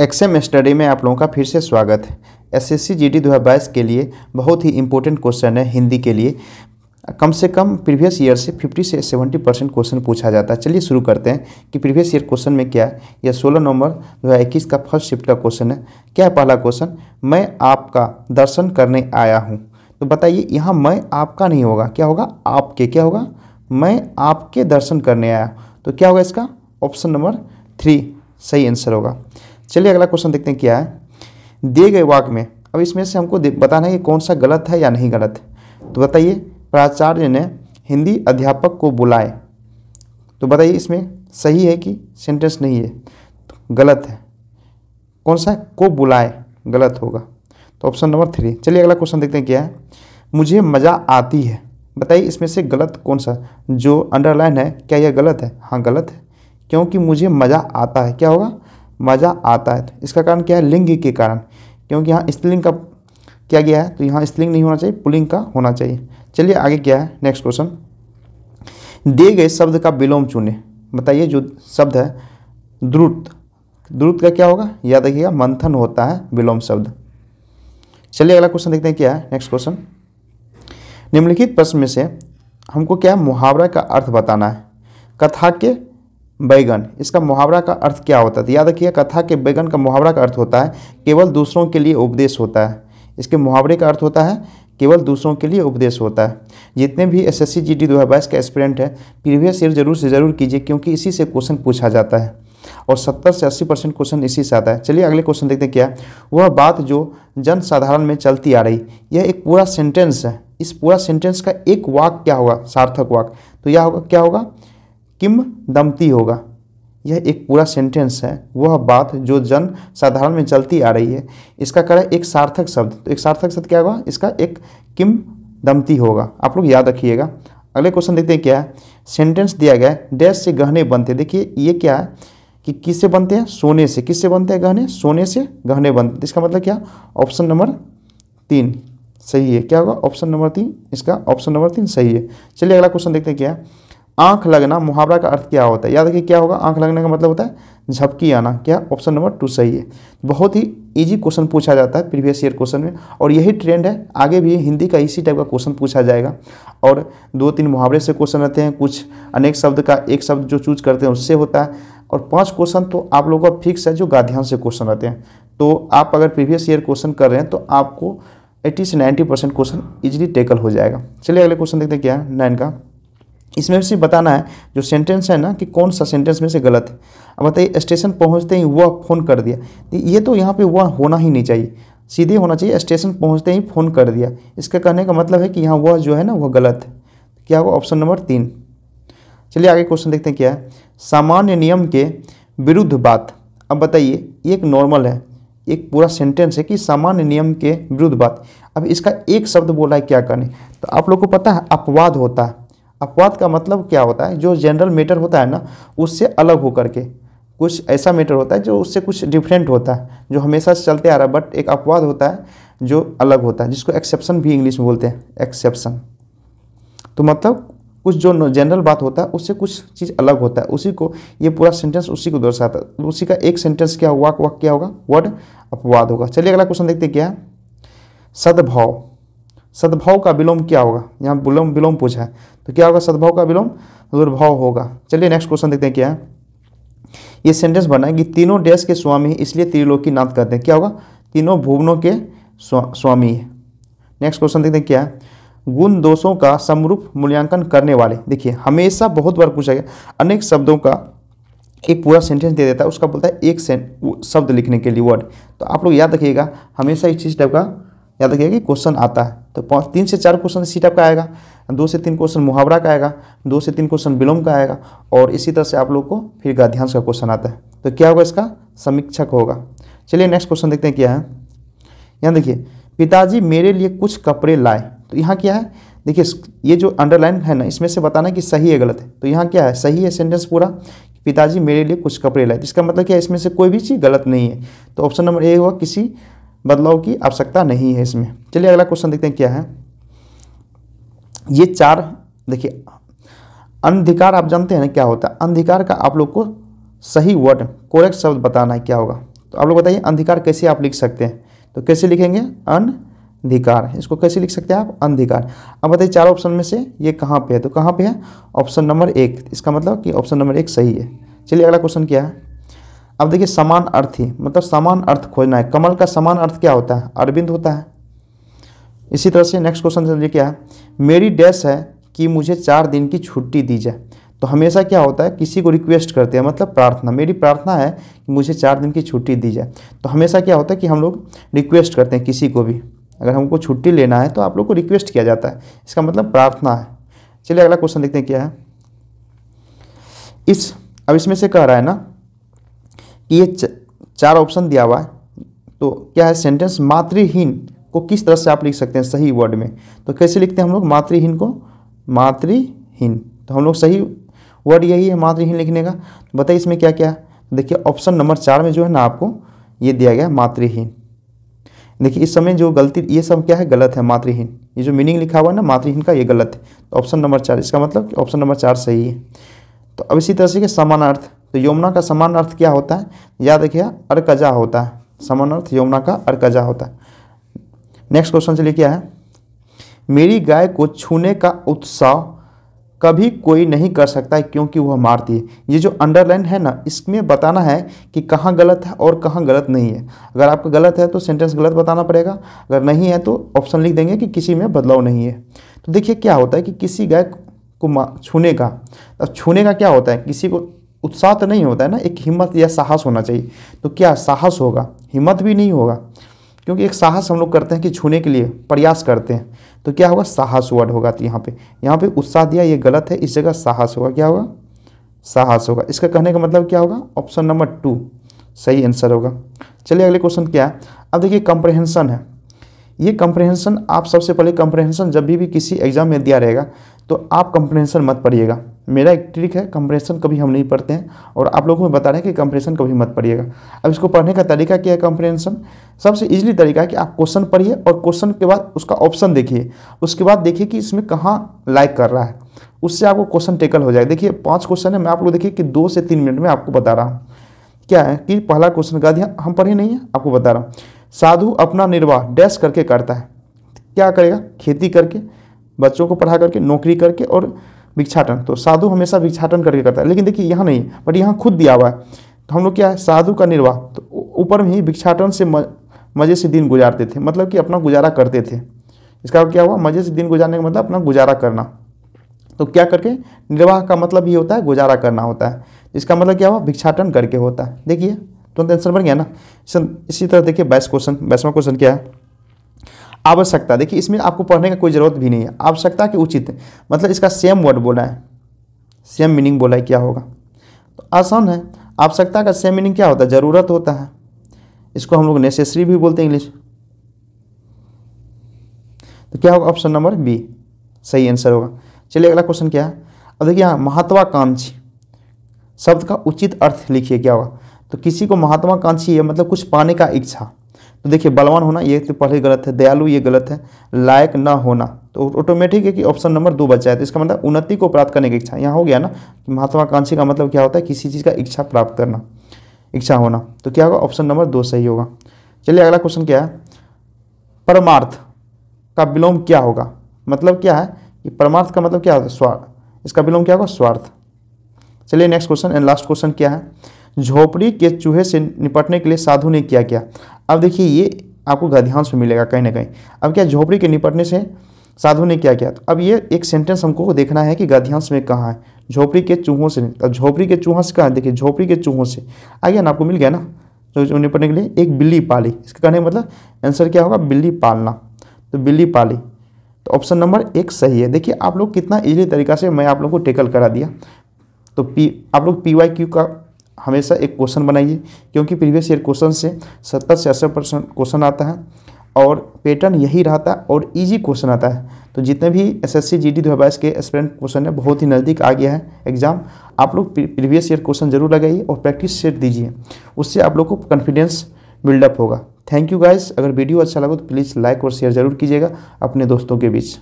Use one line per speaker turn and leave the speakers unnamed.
XM study में आप लोगों का फिर से स्वागत है एसएससी जीडी 2022 के लिए बहुत ही इंपॉर्टेंट क्वेश्चन है हिंदी के लिए कम से कम प्रीवियस ईयर से 50 से 70 परसेंट क्वेश्चन पूछा जाता है चलिए शुरू करते हैं कि प्रीवियस ईयर क्वेश्चन में क्या है यह 16 नवंबर 2021 का फर्स्ट शिफ्ट का क्वेश्चन है क्या है पहला क्वेश्चन मैं आपका दर्शन करने आया हूँ तो बताइए यहाँ मैं आपका नहीं होगा क्या होगा आपके क्या होगा मैं आपके दर्शन करने आया तो क्या होगा इसका ऑप्शन नंबर थ्री सही आंसर होगा चलिए अगला क्वेश्चन देखते हैं क्या है दिए गए वाक में अब इसमें से हमको बताना है कि कौन सा गलत है या नहीं गलत है तो बताइए प्राचार्य ने हिंदी अध्यापक को बुलाए तो बताइए इसमें सही है कि सेंटेंस नहीं है तो गलत है कौन सा है? को बुलाए गलत होगा तो ऑप्शन नंबर थ्री चलिए अगला क्वेश्चन देखते हैं क्या है मुझे मज़ा आती है बताइए इसमें से गलत कौन सा जो अंडरलाइन है क्या यह गलत है हाँ गलत है क्योंकि मुझे मज़ा आता है क्या होगा मज़ा आता है इसका कारण क्या है लिंग के कारण क्योंकि यहाँ स्त्रीलिंग का क्या गया है तो यहाँ स्त्रीलिंग नहीं होना चाहिए पुलिंग का होना चाहिए चलिए आगे क्या है नेक्स्ट क्वेश्चन दिए गए शब्द का विलोम चुने बताइए जो शब्द है द्रुत द्रुत का क्या होगा याद रखिएगा मंथन होता है विलोम शब्द चलिए अगला क्वेश्चन देखते हैं क्या है नेक्स्ट क्वेश्चन निम्नलिखित प्रश्न में से हमको क्या है मुहावरा का अर्थ बताना है कथा के बैगन इसका मुहावरा का अर्थ क्या होता है तो याद रखिए कथा के बैगन का मुहावरा का अर्थ होता है केवल दूसरों के लिए उपदेश होता है इसके मुहावरे का अर्थ होता है केवल दूसरों के लिए उपदेश होता है जितने भी S S C G D दो हज़ार बाईस का एस्पिरेंट है प्रीवियस ईयर जरूर से ज़रूर कीजिए क्योंकि इसी से क्वेश्चन पूछा जाता है और 70 से 80 परसेंट क्वेश्चन इसी से आता है चलिए अगले क्वेश्चन देखते हैं क्या वह बात जो जन साधारण में चलती आ रही यह एक पूरा सेंटेंस है इस पूरा सेंटेंस का एक वाक क्या होगा सार्थक वाक तो यह होगा क्या होगा किम दमती होगा यह एक पूरा सेंटेंस है वह बात जो जन साधारण में चलती आ रही है इसका है एक सार्थक शब्द तो एक सार्थक शब्द क्या होगा इसका एक किम दमती होगा आप लोग याद रखिएगा अगले क्वेश्चन देखते हैं क्या है सेंटेंस दिया गया है डैश से गहने बनते देखिए ये क्या है कि किससे बनते हैं सोने से किससे बनते हैं गहने सोने से गहने बनते इसका मतलब क्या ऑप्शन नंबर तीन सही है क्या होगा ऑप्शन नंबर तीन इसका ऑप्शन नंबर तीन सही है चलिए अगला क्वेश्चन देखते हैं क्या है आंख लगना मुहावरा का अर्थ क्या होता है याद रखिए क्या होगा आंख लगने का मतलब होता है झपकी आना क्या ऑप्शन नंबर टू सही है बहुत ही इजी क्वेश्चन पूछा जाता है प्रीवियस ईयर क्वेश्चन में और यही ट्रेंड है आगे भी हिंदी का इसी टाइप का क्वेश्चन पूछा जाएगा और दो तीन मुहावरे से क्वेश्चन रहते हैं कुछ अनेक शब्द का एक शब्द जो चूज करते हैं उससे होता है और पाँच क्वेश्चन तो आप लोगों का फिक्स है जो गाध्यान से क्वेश्चन रहते हैं तो आप अगर प्रीवियस ईयर क्वेश्चन कर रहे हैं तो आपको एट्टी से ninety percent question easily tackle हो जाएगा चलिए अगले क्वेश्चन देखते हैं क्या है नाइन का इसमें सिर्फ बताना है जो सेंटेंस है ना कि कौन सा सेंटेंस में से गलत है अब बताइए स्टेशन पहुंचते ही वह फ़ोन कर दिया तो ये तो यहाँ पे वह होना ही नहीं चाहिए सीधे होना चाहिए स्टेशन पहुंचते ही फ़ोन कर दिया इसका कहने का मतलब है कि यहाँ वह जो है ना वह गलत है क्या होगा ऑप्शन नंबर तीन चलिए आगे क्वेश्चन देखते हैं क्या है सामान्य नियम के विरुद्ध बात अब बताइए ये एक नॉर्मल है एक पूरा सेंटेंस है कि सामान्य नियम के विरुद्ध बात अब इसका एक शब्द बोला है क्या करने तो आप लोग को पता है अपवाद होता है अपवाद का मतलब क्या होता है जो जनरल मैटर होता है ना उससे अलग होकर के कुछ ऐसा मैटर होता है जो उससे कुछ डिफरेंट होता है जो हमेशा चलते आ रहा है बट एक अपवाद होता है जो अलग होता है जिसको एक्सेप्शन भी इंग्लिश में बोलते हैं एक्सेप्शन तो मतलब कुछ जो जनरल बात होता है उससे कुछ चीज़ अलग होता है उसी को ये पूरा सेंटेंस उसी को दर्शाता है उसी का एक सेंटेंस क्या वाक वाक क्या होगा वर्ड अपवाद होगा चलिए अगला क्वेश्चन देखते क्या है सद्भाव सद्भाव का विलोम क्या होगा यहाँ विलोम विलोम पूछा है तो क्या होगा सद्भाव का विलोम दुर्भाव होगा चलिए नेक्स्ट क्वेश्चन देखते हैं क्या है ये सेंटेंस बना है कि तीनों देश के स्वामी इसलिए त्रिलोकी नाथ करते हैं क्या होगा तीनों भुवनों के स्वा, स्वामी है नेक्स्ट क्वेश्चन देखते हैं क्या है गुण दोषों का समरूप मूल्यांकन करने वाले देखिए हमेशा बहुत बार पूछा गया अनेक शब्दों का एक पूरा सेंटेंस दे देता है उसका बोलता है एक शब्द लिखने के लिए वर्ड तो आप लोग याद रखिएगा हमेशा इस चीज़ टाइप का याद रखिएगा कि क्वेश्चन आता है तो पाँच तीन से चार क्वेश्चन सीट का आएगा दो से तीन क्वेश्चन मुहावरा का आएगा दो से तीन क्वेश्चन विलोम का आएगा और इसी तरह से आप लोग को फिर गाध्यांश का क्वेश्चन आता है तो क्या होगा इसका समीक्षक होगा चलिए नेक्स्ट क्वेश्चन देखते हैं क्या है यहाँ देखिए पिताजी मेरे लिए कुछ कपड़े लाए तो यहाँ क्या है देखिए ये जो अंडरलाइन है ना इसमें से बताना कि सही है गलत है तो यहाँ क्या है सही है सेंटेंस पूरा पिताजी मेरे लिए कुछ कपड़े लाए तो इसका मतलब क्या है इसमें से कोई भी चीज़ गलत नहीं है तो ऑप्शन नंबर ए हुआ किसी बदलाव की आवश्यकता नहीं है इसमें चलिए अगला क्वेश्चन देखते हैं क्या है ये चार देखिए अंधिकार आप जानते हैं ना क्या होता है अंधिकार का आप लोग को सही वर्ड कोरेक्ट शब्द बताना है क्या होगा तो आप लोग बताइए अंधिकार कैसे आप लिख सकते हैं तो कैसे लिखेंगे अंधिकार इसको कैसे लिख सकते हैं आप अंधिकार अब बताइए चार ऑप्शन में से ये कहाँ पे है तो कहाँ पे है ऑप्शन नंबर एक इसका मतलब कि ऑप्शन नंबर एक सही है चलिए अगला क्वेश्चन क्या है अब देखिए समान अर्थ ही मतलब समान अर्थ खोजना है कमल का समान अर्थ क्या होता है अरविंद होता है इसी तरह से नेक्स्ट क्वेश्चन समझिए क्या मेरी डैश है कि मुझे चार दिन की छुट्टी दी जाए तो हमेशा क्या होता है किसी को रिक्वेस्ट करते हैं मतलब प्रार्थना मेरी प्रार्थना है कि मुझे चार दिन की छुट्टी दी जाए तो हमेशा क्या होता है कि हम लोग रिक्वेस्ट करते हैं किसी को भी अगर हमको छुट्टी लेना है तो आप लोग को रिक्वेस्ट किया जाता है इसका मतलब प्रार्थना है चलिए अगला क्वेश्चन देखते हैं क्या है इस अब इसमें से कह रहा है ना कि ये चार ऑप्शन दिया हुआ है तो क्या है सेंटेंस मातृहीन को किस तरह से आप लिख सकते हैं सही वर्ड में तो कैसे लिखते हैं हम लोग मातृहीन को मातृहीन तो हम लोग सही वर्ड यही है मातृहीन लिखने का तो बताइए इसमें क्या क्या तो है देखिए ऑप्शन नंबर चार में जो है ना आपको ये दिया गया मातृहीन देखिए इस समय जो गलती ये सब क्या है गलत है मातृहीन ये जो मीनिंग लिखा हुआ है ना मातृहीन का ये गलत है तो ऑप्शन नंबर चार इसका मतलब ऑप्शन नंबर चार सही है तो अब इसी तरह से समानार्थ तो यमुना का समान अर्थ क्या होता है याद रखिए अर्कजा होता है समान अर्थ यमुना का अर्कजा होता है नेक्स्ट क्वेश्चन चलिए क्या है मेरी गाय को छूने का उत्साह कभी कोई नहीं कर सकता है क्योंकि वह मारती है ये जो अंडरलाइन है ना इसमें बताना है कि कहाँ गलत है और कहाँ गलत नहीं है अगर आपका गलत है तो सेंटेंस गलत बताना पड़ेगा अगर नहीं है तो ऑप्शन लिख देंगे कि किसी में बदलाव नहीं है तो देखिए क्या होता है कि किसी गाय को छूने का अब छूने का क्या होता है किसी को उत्साह तो नहीं होता है ना एक हिम्मत या साहस होना चाहिए तो क्या साहस होगा हिम्मत भी नहीं होगा क्योंकि एक साहस हम लोग करते हैं कि छूने के लिए प्रयास करते हैं तो क्या होगा साहस वर्ड होगा तो यहाँ पे यहाँ पे उत्साह दिया ये गलत है इस जगह साहस होगा क्या होगा साहस होगा इसका कहने का मतलब क्या होगा ऑप्शन नंबर टू सही आंसर होगा चलिए अगले क्वेश्चन क्या है अब देखिए कंप्रहेंसन है ये कंप्रहेंसन आप सबसे पहले कंप्रहेंसन जब भी, भी किसी एग्ज़ाम में दिया रहेगा तो आप कंप्रहेंसन मत पढ़िएगा मेरा एक ट्रिक है कंप्रेशन कभी हम नहीं पढ़ते हैं और आप लोगों को बता रहे हैं कि कंप्रेशन कभी मत पढ़िएगा अब इसको पढ़ने का तरीका क्या है कंप्रेंशन सबसे इजीली तरीका है कि आप क्वेश्चन पढ़िए और क्वेश्चन के बाद उसका ऑप्शन देखिए उसके बाद देखिए कि इसमें कहाँ लाइक कर रहा है उससे आपको क्वेश्चन टेकल हो जाएगा देखिए पाँच क्वेश्चन है मैं आप लोग देखिए कि दो से तीन मिनट में आपको बता रहा हूँ क्या है कि पहला क्वेश्चन का दिया हम पढ़े नहीं है आपको बता रहा हूँ साधु अपना निर्वाह डैश करके करता है क्या करेगा खेती करके बच्चों को पढ़ा करके नौकरी करके और भिक्षाटन तो साधु हमेशा भिक्षाटन करके करता है लेकिन देखिए यहाँ नहीं बट यहाँ खुद दिया हुआ है तो हम लोग क्या है साधु का निर्वाह तो ऊपर में ही भिक्षाटन से मज़े से दिन गुजारते थे मतलब कि अपना गुजारा करते थे इसका क्या हुआ मज़े से दिन गुजारने का मतलब अपना गुजारा करना तो क्या करके निर्वाह का मतलब ये होता है गुजारा करना होता है इसका मतलब क्या हुआ भिक्षाटन करके होता है देखिए तुरंत तो आंसर बन गया ना इसी तरह देखिए बाईस क्वेश्चन बाईसवा क्वेश्चन क्या है आवश्यकता देखिए इसमें आपको पढ़ने का कोई ज़रूरत भी नहीं है आवश्यकता की उचित मतलब इसका सेम वर्ड बोला है सेम मीनिंग बोला है क्या होगा तो आसान है आवश्यकता का सेम मीनिंग क्या होता है ज़रूरत होता है इसको हम लोग नेसेसरी भी बोलते हैं इंग्लिश तो क्या होगा ऑप्शन नंबर बी सही आंसर होगा चलिए अगला क्वेश्चन क्या है अब देखिए यहाँ महत्वाकांक्षी शब्द का उचित अर्थ लिखिए क्या होगा तो किसी को महत्वाकांक्षी है मतलब कुछ पाने का इच्छा तो देखिए बलवान होना ये तो पहले गलत है दयालु ये गलत है लायक ना होना तो ऑटोमेटिक है कि ऑप्शन नंबर दो बचा है तो इसका मतलब उन्नति को प्राप्त करने की इच्छा यहाँ हो गया ना कि महात्माकांक्षी का मतलब क्या होता है किसी चीज़ का इच्छा प्राप्त करना इच्छा होना तो क्या होगा ऑप्शन नंबर दो सही होगा चलिए अगला क्वेश्चन क्या है परमार्थ का विलोम क्या होगा मतलब क्या है कि परमार्थ का मतलब क्या होता है स्वार्थ इसका विलोम क्या होगा स्वार्थ चलिए next question and last question क्या है झोपड़ी के चूहे से निपटने के लिए साधु ने क्या किया अब देखिए ये आपको गध्यांश में मिलेगा कहीं ना कहीं अब क्या झोपड़ी के निपटने से साधु ने क्या किया अब ये एक सेंटेंस हमको देखना है कि गध्यांश में कहाँ है झोपड़ी के चूहों से अब झोपड़ी के चूहों से कहाँ देखिए झोपड़ी के चूहों से आ गया ना आपको मिल गया ना तो निपटने के लिए एक बिल्ली पाली इसका कहने का मतलब आंसर क्या होगा बिल्ली पालना तो बिल्ली पाली तो ऑप्शन नंबर एक सही है देखिए आप लोग कितना इजी तरीका से मैं आप लोग को टेकल करा दिया तो पी आप लोग पी वाई क्यू का हमेशा एक क्वेश्चन बनाइए क्योंकि प्रीवियस ईयर क्वेश्चन से सत्तर से अस्सी परसेंट क्वेश्चन आता है और पैटर्न यही रहता है और इजी क्वेश्चन आता है तो जितने भी S S C G D दो हज़ार बाईस के स्पेंट क्वेश्चन है बहुत ही नज़दीक आ गया है एग्जाम आप लोग प्रीवियस ईयर क्वेश्चन जरूर लगाइए और प्रैक्टिस सेट दीजिए उससे आप लोग को कॉन्फिडेंस बिल्डअप होगा थैंक यू गाइज अगर वीडियो अच्छा लगा तो प्लीज़ लाइक और शेयर ज़रूर कीजिएगा अपने दोस्तों के बीच